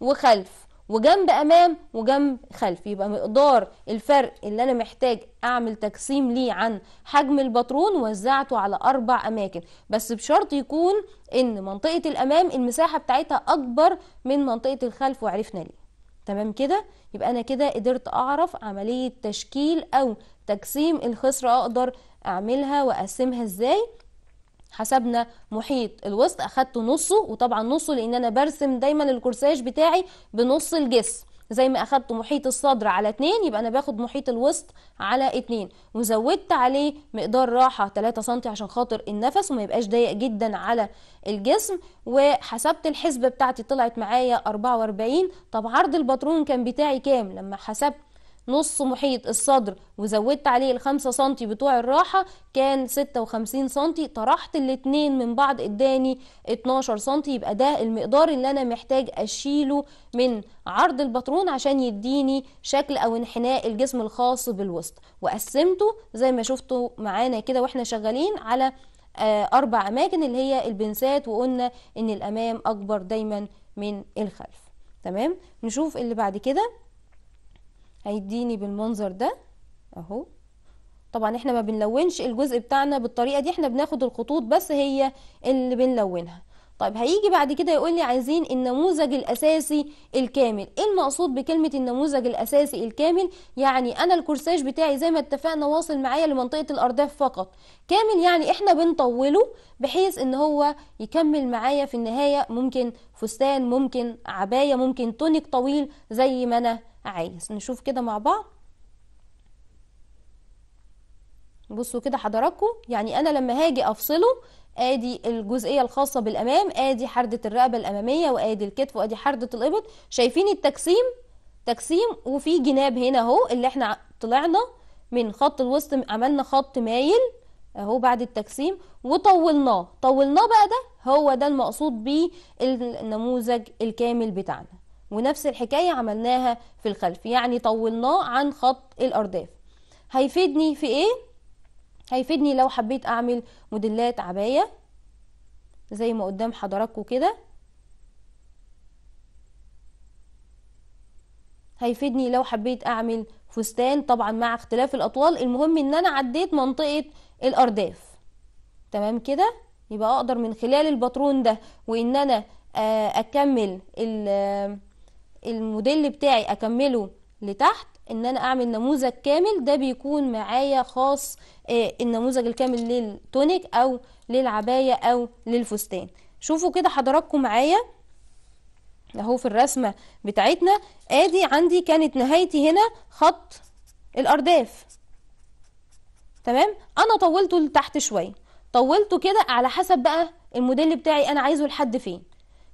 وخلف وجنب امام وجنب خلف يبقى مقدار الفرق اللي انا محتاج اعمل تقسيم ليه عن حجم الباترون وزعته على اربع اماكن بس بشرط يكون ان منطقه الامام المساحه بتاعتها اكبر من منطقه الخلف وعرفنا ليه تمام كده يبقى انا كده قدرت اعرف عمليه تشكيل او تقسيم الخصر اقدر اعملها واقسمها ازاي حسبنا محيط الوسط اخدت نصه وطبعا نصه لان انا برسم دايما الكورساج بتاعي بنص الجسم زي ما اخدت محيط الصدر على 2 يبقى انا باخد محيط الوسط على 2 وزودت عليه مقدار راحه 3 سم عشان خاطر النفس وما يبقاش ضيق جدا على الجسم وحسبت الحسبه بتاعتي طلعت معايا 44 طب عرض الباترون كان بتاعي كام لما حسبت نص محيط الصدر وزودت عليه الخمسة سنتي بتوع الراحة كان ستة وخمسين سنتي طرحت الاتنين من بعض اداني اتناشر سنتي يبقى ده المقدار اللي انا محتاج اشيله من عرض البطرون عشان يديني شكل او انحناء الجسم الخاص بالوسط وقسمته زي ما شفتوا معانا كده واحنا شغالين على آه، اربع اماكن اللي هي البنسات وقلنا ان الامام اكبر دايما من الخلف تمام نشوف اللي بعد كده هيديني بالمنظر ده اهو طبعا احنا ما بنلونش الجزء بتاعنا بالطريقة دي احنا بناخد الخطوط بس هي اللي بنلونها طيب هيجي بعد كده يقول لي عايزين النموذج الاساسي الكامل ايه المقصود بكلمه النموذج الاساسي الكامل يعني انا الكورساج بتاعي زي ما اتفقنا واصل معايا لمنطقه الارداف فقط كامل يعني احنا بنطوله بحيث ان هو يكمل معايا في النهايه ممكن فستان ممكن عبايه ممكن تونيك طويل زي ما انا عايز نشوف كده مع بعض بصوا كده حضراتكم يعني انا لما هاجي افصله ادي الجزئيه الخاصه بالامام ادي حرده الرقبه الاماميه وادي الكتف وادي حرده الابط شايفين التجسيم تجسيم وفي جناب هنا اهو اللي احنا طلعنا من خط الوسط عملنا خط مايل اهو بعد التجسيم وطولناه طولناه بقى ده هو ده المقصود بيه النموذج الكامل بتاعنا ونفس الحكايه عملناها في الخلف يعني طولناه عن خط الارداف هيفيدني في ايه هيفيدني لو حبيت اعمل موديلات عباية زي ما قدام حضراتكم كده هيفيدني لو حبيت اعمل فستان طبعا مع اختلاف الاطوال المهم ان انا عديت منطقة الارداف تمام كده يبقى اقدر من خلال الباترون ده وان انا آه، اكمل آه، الموديل بتاعي اكمله لتحت ان انا اعمل نموذج كامل ده بيكون معايا خاص آه، النموذج الكامل للتونيك او للعباية او للفستان شوفوا كده حضراتكم معايا اهو في الرسمة بتاعتنا ادي عندي كانت نهايتي هنا خط الارداف تمام انا طولته لتحت شوية طولته كده على حسب بقى الموديل بتاعي انا عايزه لحد فين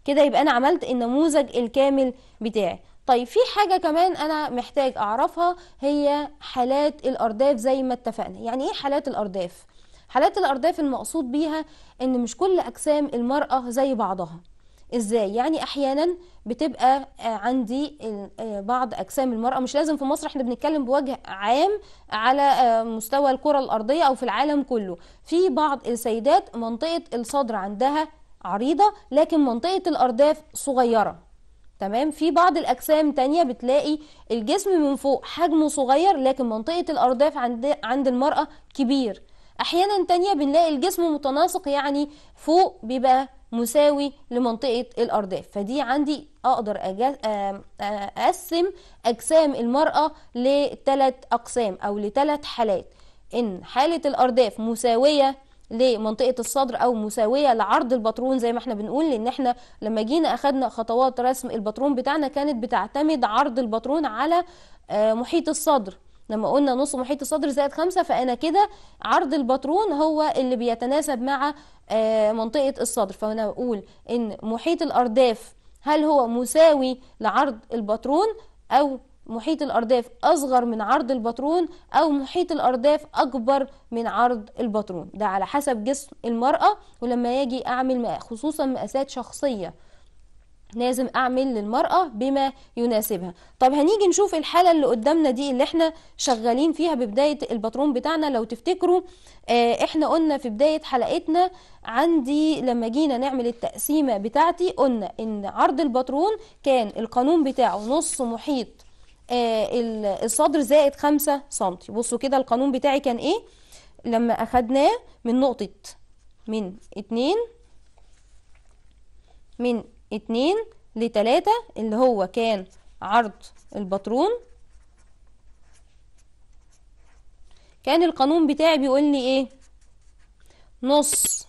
كده يبقى انا عملت النموذج الكامل بتاعي طيب في حاجة كمان أنا محتاج أعرفها هي حالات الأرداف زي ما اتفقنا يعني إيه حالات الأرداف؟ حالات الأرداف المقصود بيها إن مش كل أجسام المرأة زي بعضها ازاي يعني احيانا بتبقى آه، عندي آه، بعض اجسام المراه مش لازم في مصر احنا بنتكلم بوجه عام على آه، مستوى الكره الارضيه او في العالم كله في بعض السيدات منطقه الصدر عندها عريضه لكن منطقه الارداف صغيره تمام في بعض الاجسام تانية بتلاقي الجسم من فوق حجمه صغير لكن منطقه الارداف عند عند المراه كبير احيانا تانية بنلاقي الجسم متناسق يعني فوق بيبقى مساوي لمنطقه الارداف فدي عندي اقدر آه، اقسم اجسام المراه لثلاث اقسام او لثلاث حالات ان حاله الارداف مساويه لمنطقه الصدر او مساويه لعرض الباترون زي ما احنا بنقول لان احنا لما جينا اخدنا خطوات رسم الباترون بتاعنا كانت بتعتمد عرض الباترون على آه، محيط الصدر لما قلنا نص محيط الصدر زائد خمسة فأنا كده عرض الباترون هو اللي بيتناسب مع آه، منطقة الصدر فأنا بقول إن محيط الأرداف هل هو مساوي لعرض الباترون أو محيط الأرداف أصغر من عرض البطرون أو محيط الأرداف أكبر من عرض البطرون ده على حسب جسم المرأة ولما يجي أعمل خصوصا مقاسات شخصية لازم اعمل للمرأة بما يناسبها طب هنيجي نشوف الحالة اللي قدامنا دي اللي احنا شغالين فيها ببداية الباترون بتاعنا لو تفتكروا آه، احنا قلنا في بداية حلقتنا عندي لما جينا نعمل التقسيمة بتاعتي قلنا ان عرض الباترون كان القانون بتاعه نص محيط آه، الصدر زائد 5 سم بصوا كده القانون بتاعي كان ايه لما اخدناه من نقطة من 2 من 2 ل 3 اللي هو كان عرض الباترون كان القانون بتاعي بيقول لي ايه نص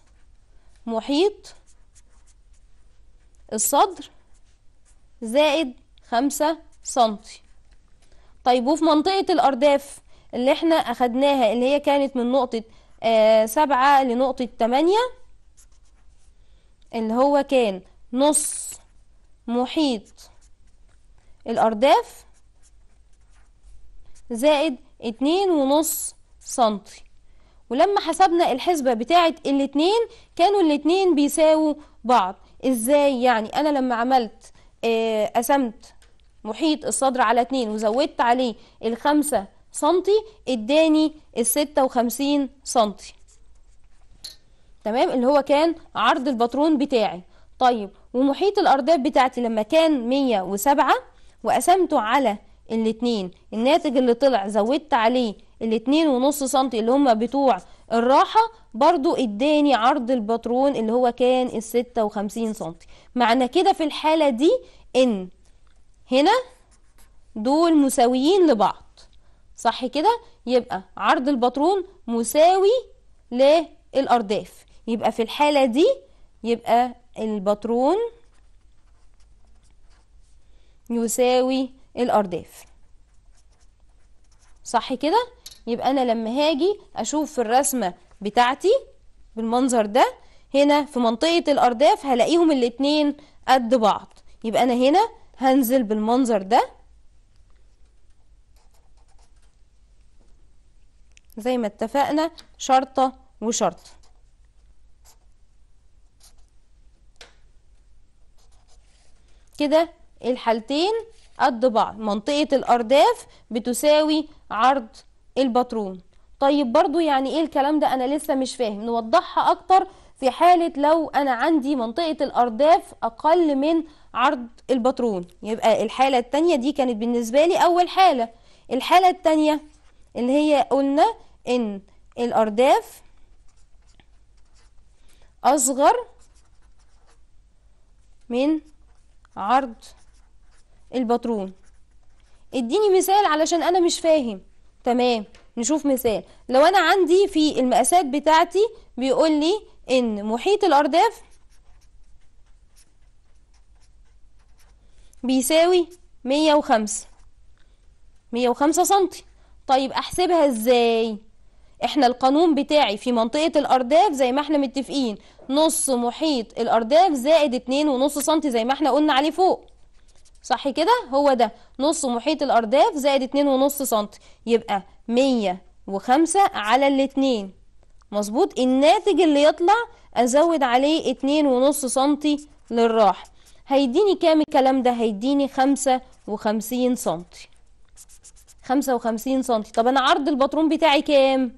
محيط الصدر زائد خمسة سنتي طيب وفي منطقة الأرداف اللي احنا أخدناها اللي هي كانت من نقطة آه سبعة لنقطة تمانية اللي هو كان نص محيط الأرداف زائد اتنين ونص سنتي ولما حسبنا الحسبة بتاعة الاتنين كانوا الاتنين بيساووا بعض ازاي يعني انا لما عملت آه قسمت محيط الصدر على 2 وزودت عليه ال سنتي اداني الستة وخمسين سنتي تمام اللي هو كان عرض الباترون بتاعي طيب ومحيط الارداف بتاعتي لما كان مية وسبعة وقسمته على الاتنين الناتج اللي طلع زودت عليه الاتنين ونص سنتي اللي هما بتوع الراحة برضو اداني عرض الباترون اللي هو كان الستة وخمسين سنتي معنى كده في الحالة دي ان هنا دول مساويين لبعض صح كده يبقى عرض الباترون مساوي للأرداف يبقى في الحالة دي يبقى الباترون يساوي الأرداف صح كده يبقى أنا لما هاجي أشوف في الرسمة بتاعتي بالمنظر ده هنا في منطقة الأرداف هلاقيهم الاتنين قد بعض يبقى أنا هنا هنزل بالمنظر ده زي ما اتفقنا شرطة وشرطة كده الحالتين قد بعض منطقة الأرداف بتساوي عرض الباترون طيب برضو يعني ايه الكلام ده انا لسه مش فاهم نوضحها اكتر في حالة لو انا عندي منطقة الارداف اقل من عرض البطرون يبقى الحالة التانية دي كانت بالنسبة لي أول حالة الحالة التانية اللي هي قلنا إن الأرداف أصغر من عرض الباترون اديني مثال علشان أنا مش فاهم تمام نشوف مثال لو أنا عندي في المقاسات بتاعتي بيقول لي إن محيط الأرداف بيساوي مية وخمسة مية وخمسة سنتي طيب احسبها ازاي احنا القانون بتاعي في منطقة الارداف زي ما احنا متفقين نص محيط الارداف زائد اتنين ونص سنتي زي ما احنا قلنا عليه فوق صح كده هو ده نص محيط الارداف زائد اتنين ونص سنتي يبقى مية وخمسة على الاتنين مظبوط الناتج اللي يطلع ازود عليه اتنين ونص سنتي للراحة هيديني كام الكلام ده هيديني خمسة وخمسين سنتي خمسة وخمسين سنتي طب انا عرض الباترون بتاعي كام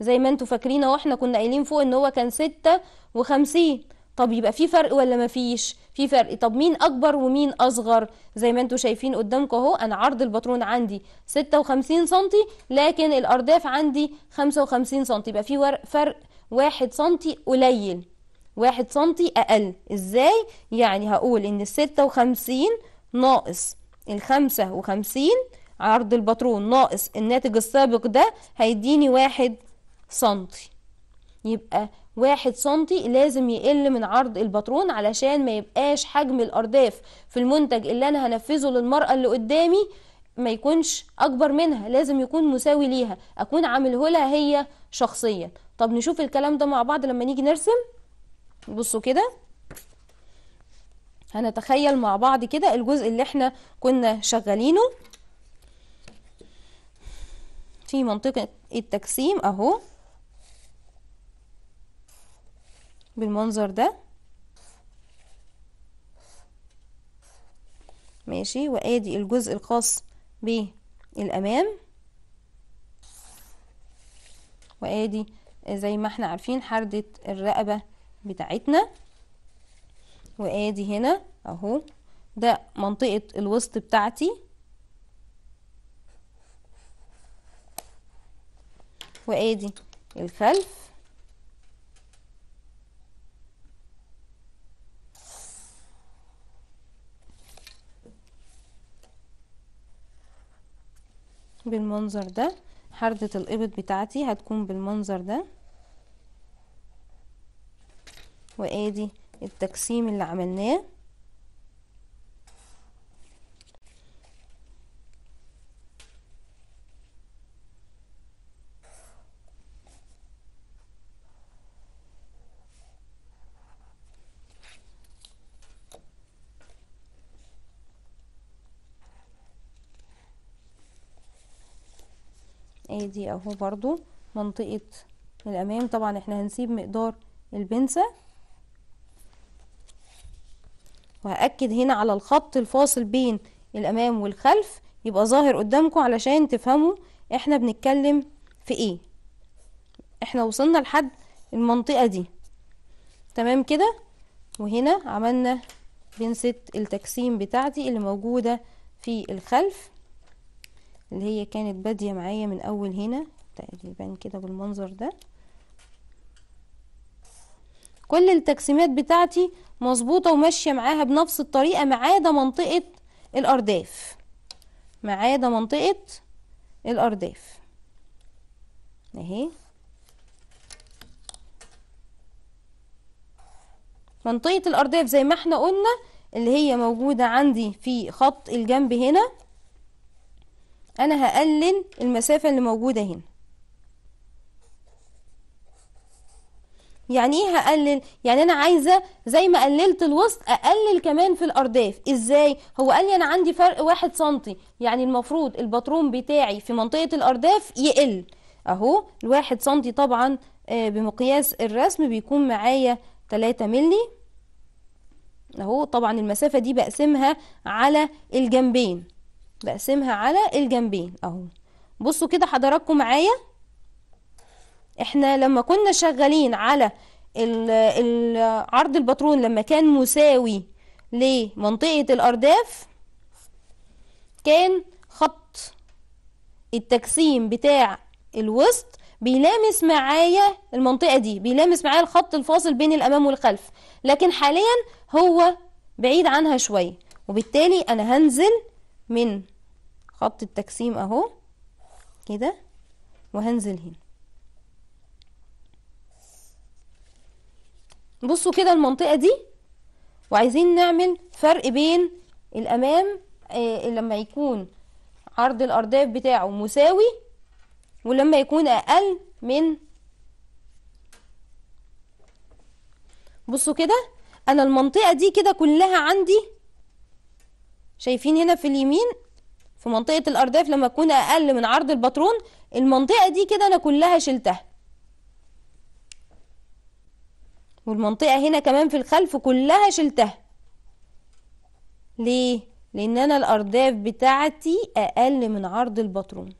زي ما انتوا فاكرين اهو احنا كنا قايلين فوق ان هو كان ستة وخمسين طب يبقى في فرق ولا مفيش في فرق طب مين اكبر ومين اصغر زي ما انتوا شايفين قدامكم اهو انا عرض الباترون عندي 56 سنتي لكن الارداف عندي 55 سنتي يبقى في فرق 1 سنتي قليل واحد سنتي اقل ازاي يعني هقول ان الستة وخمسين ناقص الخمسة وخمسين عرض الباترون ناقص الناتج السابق ده هيديني واحد سنتي يبقى واحد سنتي لازم يقل من عرض الباترون علشان ما يبقاش حجم الارداف في المنتج اللي انا هنفذه للمرأة اللي قدامي ما يكونش اكبر منها لازم يكون مساوي ليها اكون عامله لها هي شخصيا طب نشوف الكلام ده مع بعض لما نيجي نرسم بصوا كده هنتخيل مع بعض كده الجزء اللي احنا كنا شغالينه في منطقة التجسيم اهو بالمنظر ده ماشي وادي الجزء الخاص بالامام وادي زي ما احنا عارفين حردة الرقبة بتاعتنا وادي هنا اهو ده منطقة الوسط بتاعتي وادي الخلف بالمنظر ده حردة الإبط بتاعتي هتكون بالمنظر ده وادي التجسيم اللي عملناه ادي إيه اهو برضو منطقة الامام طبعا احنا هنسيب مقدار البنسة وهأكد هنا على الخط الفاصل بين الأمام والخلف يبقى ظاهر قدامكم علشان تفهموا احنا بنتكلم في ايه احنا وصلنا لحد المنطقة دي تمام كده وهنا عملنا بنسة التكسيم بتاعتي اللي موجودة في الخلف اللي هي كانت بادية معايا من اول هنا تقريبا كده بالمنظر ده كل التقسيمات بتاعتي مظبوطه وماشيه معاها بنفس الطريقه ما عدا منطقه الارداف ما عدا منطقه الارداف اهي منطقه الارداف زي ما احنا قلنا اللي هي موجوده عندي في خط الجنب هنا انا هقلل المسافه اللي موجوده هنا يعني ايه هقلل يعني انا عايزه زي ما قللت الوسط اقلل كمان في الارداف ازاي هو قال لي انا عندي فرق واحد سنتي يعني المفروض الباترون بتاعي في منطقه الارداف يقل اهو الواحد سنتي طبعا آه، بمقياس الرسم بيكون معايا 3 مللي اهو طبعا المسافه دي بقسمها على الجنبين بقسمها على الجنبين اهو بصوا كده حضراتكم معايا احنا لما كنا شغالين على عرض الباترون لما كان مساوي لمنطقة الأرداف كان خط التجسيم بتاع الوسط بيلامس معايا المنطقة دي بيلامس معايا الخط الفاصل بين الأمام والخلف لكن حاليا هو بعيد عنها شوية وبالتالي أنا هنزل من خط التجسيم أهو كده وهنزل هنا بصوا كده المنطقة دي وعايزين نعمل فرق بين الأمام آه، لما يكون عرض الأرداف بتاعه مساوي ولما يكون أقل من بصوا كده أنا المنطقة دي كده كلها عندي شايفين هنا في اليمين في منطقة الأرداف لما تكون أقل من عرض الباترون المنطقة دي كده أنا كلها شلتها والمنطقة هنا كمان في الخلف كلها شلتها ليه؟ لأن أنا الأرداف بتاعتي أقل من عرض البطرون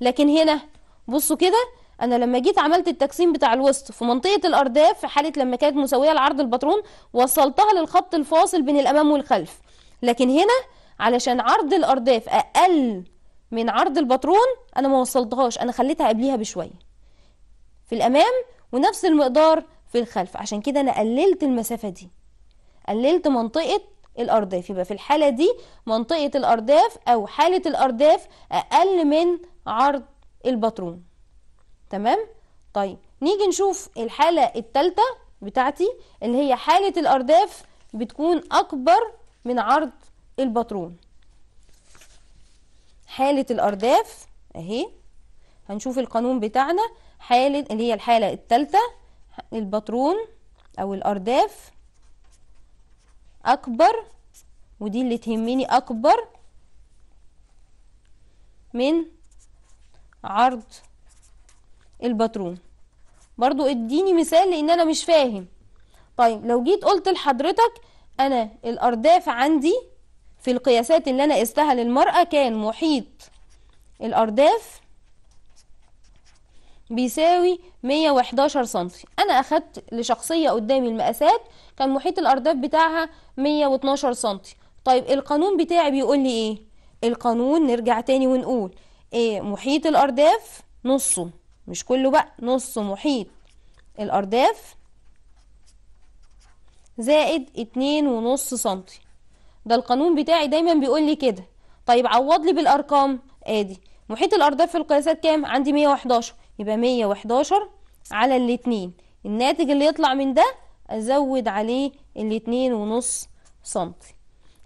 لكن هنا بصوا كده أنا لما جيت عملت التقسيم بتاع الوسط في منطقة الأرداف في حالة لما كانت مساوية لعرض البطرون وصلتها للخط الفاصل بين الأمام والخلف لكن هنا علشان عرض الأرداف أقل من عرض البطرون أنا ما وصلتهاش أنا خليتها قبليها بشوية في الأمام ونفس المقدار في الخلف عشان كده انا قللت المسافه دي قللت منطقه الارداف يبقى في الحاله دي منطقه الارداف او حاله الارداف اقل من عرض الباترون تمام طيب نيجي نشوف الحاله الثالثه بتاعتي اللي هي حاله الارداف بتكون اكبر من عرض الباترون حاله الارداف اهي هنشوف القانون بتاعنا حاله اللي هي الحاله الثالثه الباترون او الارداف اكبر ودي اللي تهمني اكبر من عرض الباترون برضو اديني مثال لان انا مش فاهم طيب لو جيت قلت لحضرتك انا الارداف عندي في القياسات اللي انا قستها للمرأة كان محيط الارداف بيساوي 111 سنتي انا اخدت لشخصية قدامي المقاسات كان محيط الارداف بتاعها 112 سنتي طيب القانون بتاعي بيقول لي ايه القانون نرجع تاني ونقول ايه محيط الارداف نصه مش كله بقى نص محيط الارداف زائد اتنين ونص سنتي ده القانون بتاعي دايما بيقول لي كده طيب عوض لي بالارقام ادي محيط الارداف في القياسات كام عندي 111 يبقى 111 على الاتنين الناتج اللي يطلع من ده ازود عليه الاتنين ونص سنتي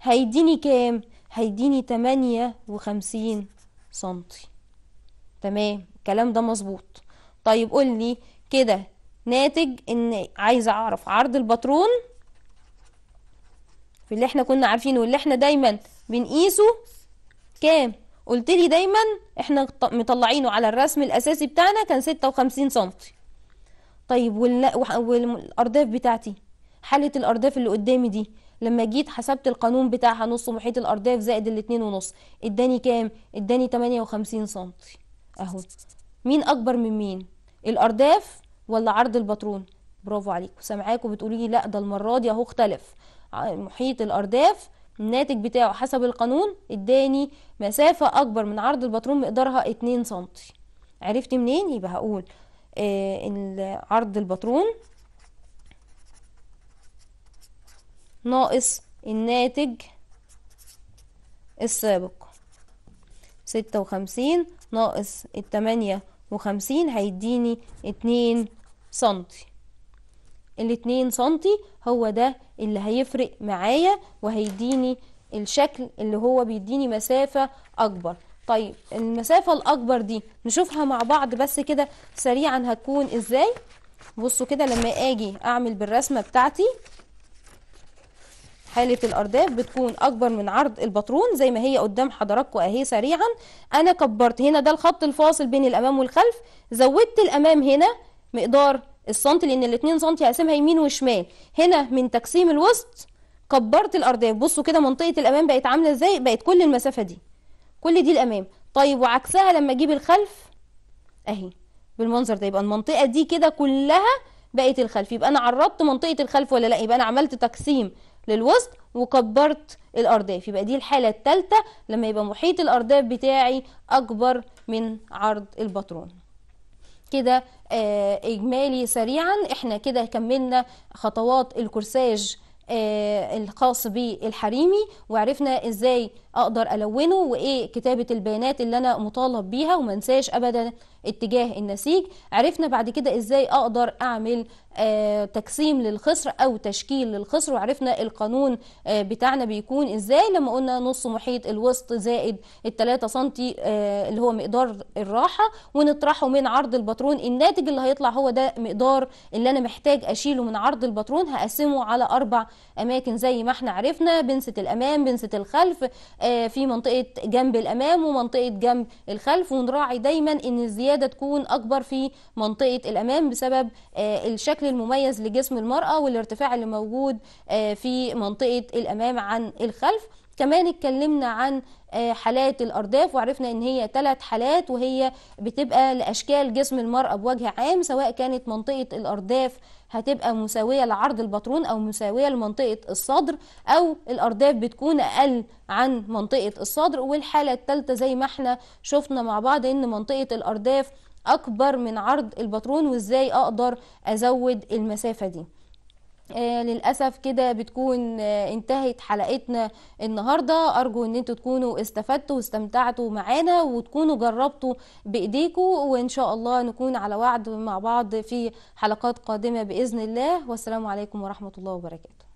هيديني كام هيديني تمانية وخمسين سنتي تمام الكلام ده مظبوط طيب قول لي كده ناتج ان عايزه اعرف عرض الباترون في اللي احنا كنا عارفينه واللي احنا دايما بنقيسه كام قلت لي دايما احنا مطلعينه على الرسم الاساسي بتاعنا كان 56 سم طيب والارداف بتاعتي حاله الارداف اللي قدامي دي لما جيت حسبت القانون بتاعها نص محيط الارداف زائد الاتنين ونص اداني كام اداني 58 سم اهو مين اكبر من مين الارداف ولا عرض الباترون برافو عليكم سامعاكم بتقولي لي لا ده المره دي اهو اختلف محيط الارداف الناتج بتاعه حسب القانون اداني مسافة اكبر من عرض الباترون مقدارها 2 سنتي عرفت منين يبقى هقول آه عرض الباترون ناقص الناتج السابق ستة وخمسين ناقص التمانية وخمسين هيديني اتنين سنتي الاتنين سنتي هو ده اللي هيفرق معايا وهيديني الشكل اللي هو بيديني مسافة اكبر طيب المسافة الاكبر دي نشوفها مع بعض بس كده سريعا هتكون ازاي بصوا كده لما اجي اعمل بالرسمة بتاعتي حالة الأرداف بتكون أكبر من عرض الباترون زي ما هي قدام حضراتكم أهي سريعا أنا كبرت هنا ده الخط الفاصل بين الأمام والخلف زودت الأمام هنا مقدار السنتي لان الاتنين سنتي هقسمها يمين وشمال هنا من تقسيم الوسط كبرت الارداف بصوا كده منطقه الامام بقت عامله ازاي بقت كل المسافه دي كل دي الامام طيب وعكسها لما اجيب الخلف اهي بالمنظر ده يبقى المنطقه دي كده كلها بقت الخلف يبقى انا عرضت منطقه الخلف ولا لا يبقى انا عملت تقسيم للوسط وكبرت الارداف يبقى دي الحاله الثالثه لما يبقى محيط الارداف بتاعي اكبر من عرض الباترون كده آه، إجمالي سريعا إحنا كده كملنا خطوات الكورساج آه، الخاص بالحريمي وعرفنا إزاي اقدر الونه وايه كتابه البيانات اللي انا مطالب بيها وما انساش ابدا اتجاه النسيج عرفنا بعد كده ازاي اقدر اعمل آه تقسيم للخصر او تشكيل للخصر وعرفنا القانون آه بتاعنا بيكون ازاي لما قلنا نص محيط الوسط زائد التلاتة سنتي آه اللي هو مقدار الراحة ونطرحه من عرض الباترون الناتج اللي هيطلع هو ده مقدار اللي انا محتاج اشيله من عرض الباترون هقسمه على اربع اماكن زي ما احنا عرفنا بنسة الامام بنسة الخلف آه، في منطقه جنب الامام ومنطقه جنب الخلف ونراعي دايما ان الزياده تكون اكبر في منطقه الامام بسبب آه، الشكل المميز لجسم المراه والارتفاع اللي موجود آه، في منطقه الامام عن الخلف كمان اتكلمنا عن حالات الأرداف وعرفنا إن هي ثلاث حالات وهي بتبقى لأشكال جسم المرأة بوجه عام سواء كانت منطقة الأرداف هتبقى مساوية لعرض البطرون أو مساوية لمنطقة الصدر أو الأرداف بتكون أقل عن منطقة الصدر والحالة الثالثة زي ما احنا شفنا مع بعض إن منطقة الأرداف أكبر من عرض البطرون وإزاي أقدر أزود المسافة دي آه للأسف كده بتكون آه انتهت حلقتنا النهاردة أرجو أن انتوا تكونوا استفدتوا واستمتعتوا معانا وتكونوا جربتوا بإيديكم وإن شاء الله نكون على وعد مع بعض في حلقات قادمة بإذن الله والسلام عليكم ورحمة الله وبركاته